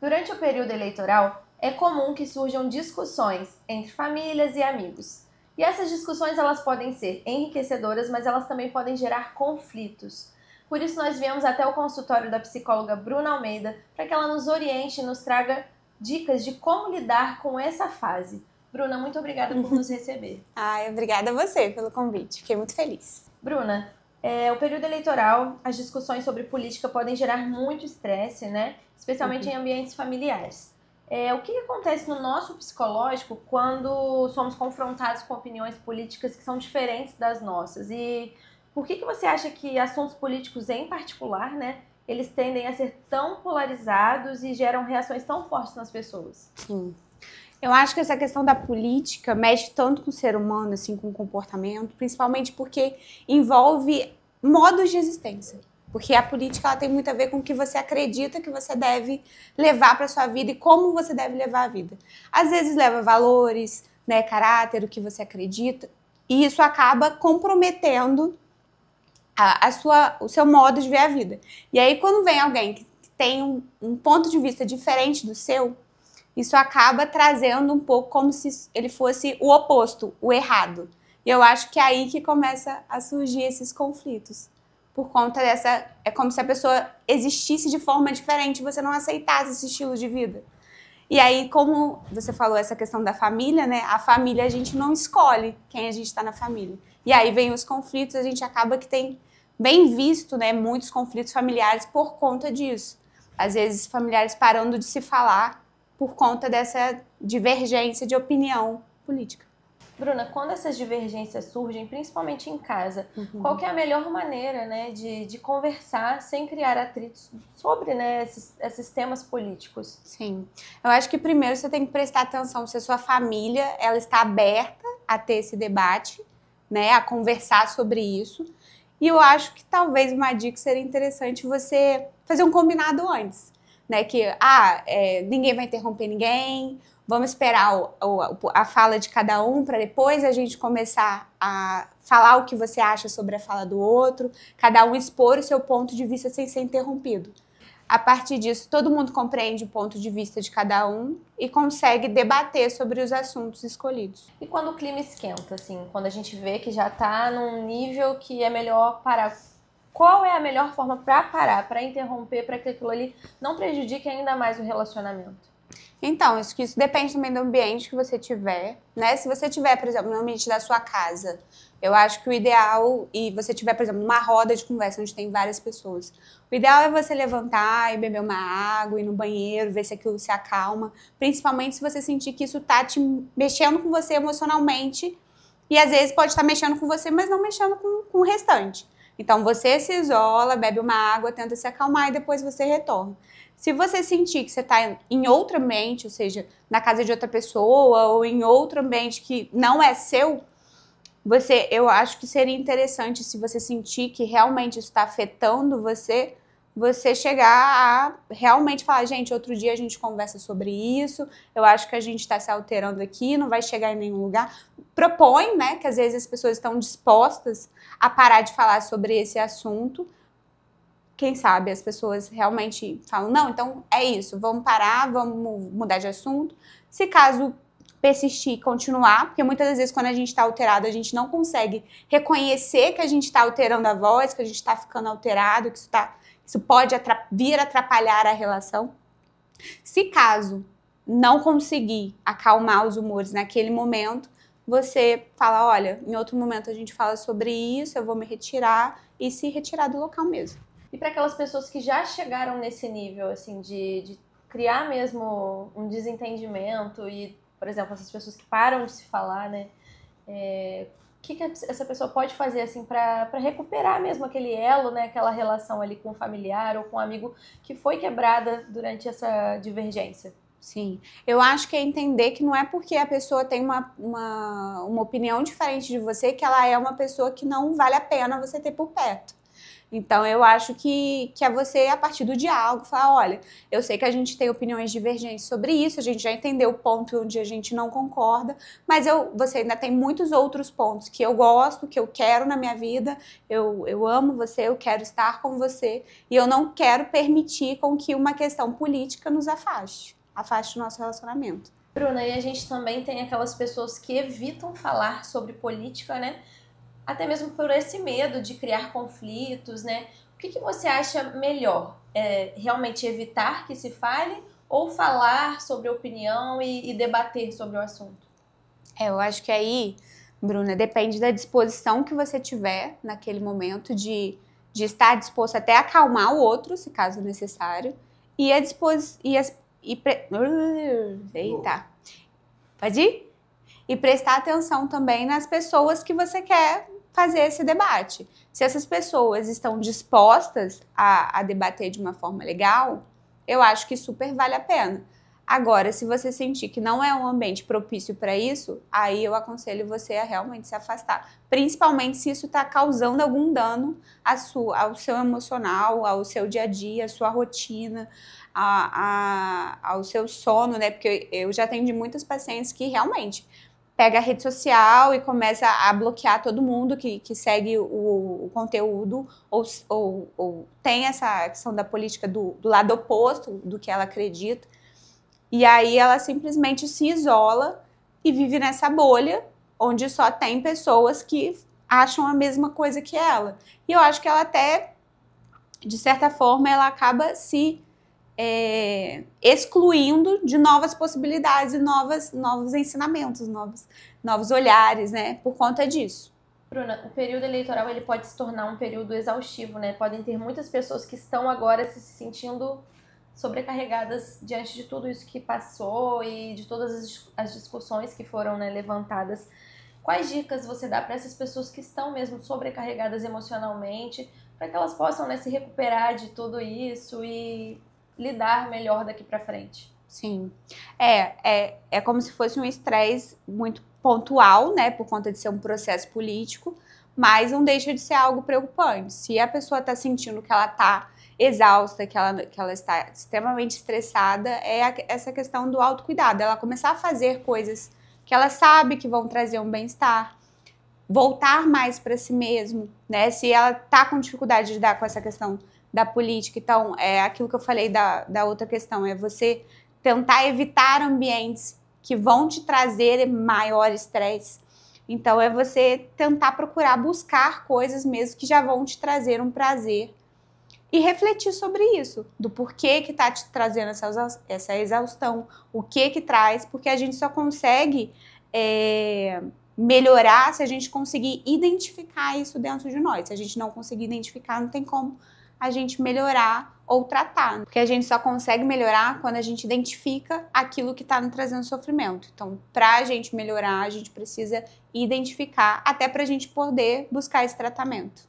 Durante o período eleitoral, é comum que surjam discussões entre famílias e amigos. E essas discussões elas podem ser enriquecedoras, mas elas também podem gerar conflitos. Por isso nós viemos até o consultório da psicóloga Bruna Almeida para que ela nos oriente e nos traga dicas de como lidar com essa fase. Bruna, muito obrigada por nos receber. Ai, obrigada a você pelo convite. Fiquei muito feliz. Bruna, é, o período eleitoral, as discussões sobre política podem gerar muito estresse, né? Especialmente uhum. em ambientes familiares. É, o que, acontece no nosso psicológico quando somos confrontados com opiniões políticas que são diferentes das nossas? E por que, que você acha que assuntos políticos em particular, né, eles tendem a ser tão polarizados e geram reações tão fortes nas pessoas? Sim. Eu acho que essa questão da política mexe tanto com o ser humano, assim, com o comportamento, principalmente porque envolve modos de existência. Porque a política ela tem muito a ver com o que você acredita que você deve levar para sua vida e como você deve levar a vida. Às vezes leva valores, né, caráter, o que você acredita, e isso acaba comprometendo a, a sua, o seu modo de ver a vida. E aí quando vem alguém que tem um, um ponto de vista diferente do seu, isso acaba trazendo um pouco como se ele fosse o oposto, o errado. E eu acho que é aí que começa a surgir esses conflitos. Por conta dessa. É como se a pessoa existisse de forma diferente, você não aceitasse esse estilo de vida. E aí, como você falou essa questão da família, né? A família a gente não escolhe quem a gente está na família. E aí vem os conflitos, a gente acaba que tem bem visto, né, muitos conflitos familiares por conta disso. Às vezes familiares parando de se falar por conta dessa divergência de opinião política. Bruna, quando essas divergências surgem, principalmente em casa, uhum. qual é a melhor maneira né, de, de conversar sem criar atritos sobre né, esses, esses temas políticos? Sim, eu acho que primeiro você tem que prestar atenção se a sua família ela está aberta a ter esse debate, né, a conversar sobre isso. E eu acho que talvez uma dica seria interessante você fazer um combinado antes né? Que ah, é, ninguém vai interromper ninguém, vamos esperar o, o, a fala de cada um para depois a gente começar a falar o que você acha sobre a fala do outro, cada um expor o seu ponto de vista sem ser interrompido. A partir disso, todo mundo compreende o ponto de vista de cada um e consegue debater sobre os assuntos escolhidos. E quando o clima esquenta, assim, quando a gente vê que já está num nível que é melhor parar qual é a melhor forma para parar, para interromper, para que aquilo ali não prejudique ainda mais o relacionamento? Então, isso, isso depende também do ambiente que você tiver, né? Se você tiver, por exemplo, no ambiente da sua casa, eu acho que o ideal, e você tiver, por exemplo, numa roda de conversa onde tem várias pessoas, o ideal é você levantar e beber uma água, ir no banheiro, ver se aquilo se acalma, principalmente se você sentir que isso tá te mexendo com você emocionalmente, e às vezes pode estar tá mexendo com você, mas não mexendo com, com o restante. Então você se isola, bebe uma água, tenta se acalmar e depois você retorna. Se você sentir que você está em outra mente, ou seja, na casa de outra pessoa ou em outro ambiente que não é seu, você, eu acho que seria interessante se você sentir que realmente está afetando você, você chegar a realmente falar, gente, outro dia a gente conversa sobre isso, eu acho que a gente está se alterando aqui, não vai chegar em nenhum lugar, propõe, né, que às vezes as pessoas estão dispostas a parar de falar sobre esse assunto. Quem sabe as pessoas realmente falam, não, então é isso, vamos parar, vamos mudar de assunto. Se caso persistir, continuar, porque muitas das vezes quando a gente está alterado, a gente não consegue reconhecer que a gente está alterando a voz, que a gente está ficando alterado, que isso, tá, isso pode atrap vir atrapalhar a relação. Se caso não conseguir acalmar os humores naquele momento, você fala, olha, em outro momento a gente fala sobre isso, eu vou me retirar e se retirar do local mesmo. E para aquelas pessoas que já chegaram nesse nível, assim, de, de criar mesmo um desentendimento e, por exemplo, essas pessoas que param de se falar, né? É, o que, que essa pessoa pode fazer assim para recuperar mesmo aquele elo, né, aquela relação ali com o familiar ou com o um amigo que foi quebrada durante essa divergência? Sim, eu acho que é entender que não é porque a pessoa tem uma, uma, uma opinião diferente de você que ela é uma pessoa que não vale a pena você ter por perto. Então, eu acho que, que é você, a partir do diálogo, falar: olha, eu sei que a gente tem opiniões divergentes sobre isso, a gente já entendeu o ponto onde a gente não concorda, mas eu, você ainda tem muitos outros pontos que eu gosto, que eu quero na minha vida, eu, eu amo você, eu quero estar com você, e eu não quero permitir com que uma questão política nos afaste afaste o nosso relacionamento. Bruna, e a gente também tem aquelas pessoas que evitam falar sobre política, né? Até mesmo por esse medo de criar conflitos, né? O que, que você acha melhor? É realmente evitar que se fale ou falar sobre opinião e, e debater sobre o assunto? É, eu acho que aí, Bruna, depende da disposição que você tiver naquele momento de, de estar disposto até a acalmar o outro, se caso necessário, e a, dispos, e a e pre... Uh, eita. Pode ir? E prestar atenção também nas pessoas que você quer fazer esse debate. Se essas pessoas estão dispostas a, a debater de uma forma legal, eu acho que super vale a pena. Agora, se você sentir que não é um ambiente propício para isso, aí eu aconselho você a realmente se afastar. Principalmente se isso está causando algum dano sua, ao seu emocional, ao seu dia a dia, à sua rotina, a, a, ao seu sono, né? Porque eu, já atendi muitas pacientes que realmente pega a rede social e começa a bloquear todo mundo que, que segue o, o conteúdo ou, ou, ou, tem essa questão da política do, do, lado oposto do que ela acredita. E aí ela simplesmente se isola e vive nessa bolha onde só tem pessoas que acham a mesma coisa que ela. E eu acho que ela até, de certa forma, ela acaba se é, excluindo de novas possibilidades e novas, novos ensinamentos, novos, novos olhares, né? Por conta disso. Bruna, o período eleitoral ele pode se tornar um período exaustivo, né? Podem ter muitas pessoas que estão agora se sentindo sobrecarregadas diante de tudo isso que passou e de todas as discussões que foram né, levantadas. Quais dicas você dá para essas pessoas que estão mesmo sobrecarregadas emocionalmente, para que elas possam né, se recuperar de tudo isso e lidar melhor daqui para frente. Sim. É, é, é como se fosse um estresse muito pontual, né, por conta de ser um processo político, mas não deixa de ser algo preocupante. Se a pessoa está sentindo que ela está exausta, que ela, que ela está extremamente estressada, é a, essa questão do autocuidado, ela começar a fazer coisas que ela sabe que vão trazer um bem-estar, voltar mais para si mesmo, né? Se ela tá com dificuldade de lidar com essa questão da política. Então, é aquilo que eu falei da, da outra questão, é você tentar evitar ambientes que vão te trazer maior estresse. Então, é você tentar procurar buscar coisas mesmo que já vão te trazer um prazer e refletir sobre isso, do porquê que está te trazendo essa, essa exaustão, o que que traz, porque a gente só consegue é, melhorar se a gente conseguir identificar isso dentro de nós. Se a gente não conseguir identificar, não tem como a gente melhorar ou tratar. Né? Porque a gente só consegue melhorar quando a gente identifica aquilo que está nos trazendo sofrimento. Então, para a gente melhorar, a gente precisa identificar até para a gente poder buscar esse tratamento.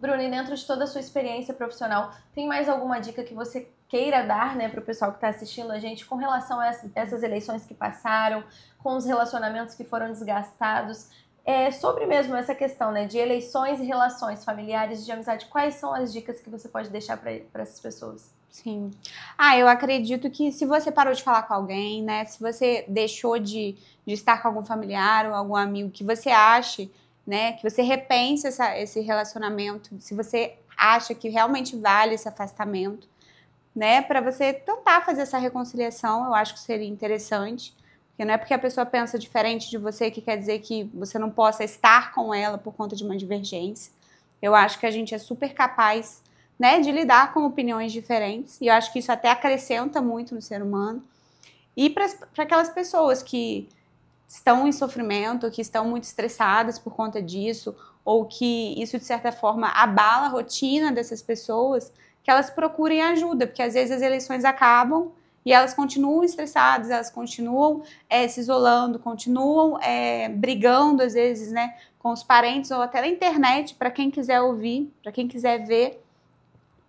Bruno, e dentro de toda a sua experiência profissional, tem mais alguma dica que você queira dar né, para o pessoal que está assistindo a gente com relação a essas eleições que passaram, com os relacionamentos que foram desgastados? É, sobre mesmo essa questão né, de eleições e relações familiares de amizade, quais são as dicas que você pode deixar para essas pessoas? Sim. Ah, eu acredito que se você parou de falar com alguém, né? Se você deixou de, de estar com algum familiar ou algum amigo que você ache, né? Que você repense essa, esse relacionamento, se você acha que realmente vale esse afastamento, né? Para você tentar fazer essa reconciliação, eu acho que seria interessante. Porque não é porque a pessoa pensa diferente de você que quer dizer que você não possa estar com ela por conta de uma divergência. Eu acho que a gente é super capaz né, de lidar com opiniões diferentes, e eu acho que isso até acrescenta muito no ser humano. E para aquelas pessoas que estão em sofrimento, que estão muito estressadas por conta disso, ou que isso de certa forma abala a rotina dessas pessoas, que elas procurem ajuda, porque às vezes as eleições acabam e elas continuam estressadas, elas continuam é, se isolando, continuam é, brigando às vezes, né, com os parentes ou até na internet, para quem quiser ouvir, para quem quiser ver,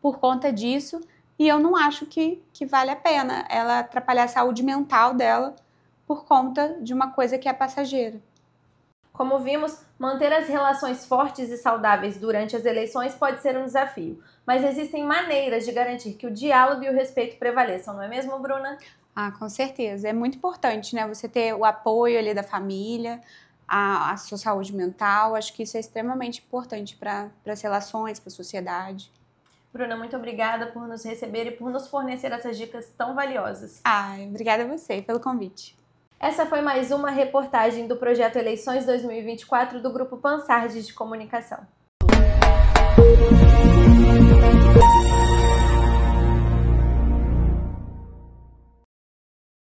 por conta disso. E eu não acho que, que vale a pena ela atrapalhar a saúde mental dela por conta de uma coisa que é passageira. Como vimos, Manter as relações fortes e saudáveis durante as eleições pode ser um desafio, mas existem maneiras de garantir que o diálogo e o respeito prevaleçam, não é mesmo, Bruna? Ah, com certeza. É muito importante, né? Você ter o apoio ali da família, a, a sua saúde mental. Acho que isso é extremamente importante para as relações, para a sociedade. Bruna, muito obrigada por nos receber e por nos fornecer essas dicas tão valiosas. Ah, obrigada a você pelo convite. Essa foi mais uma reportagem do projeto Eleições 2024 do Grupo Pansardes de Comunicação.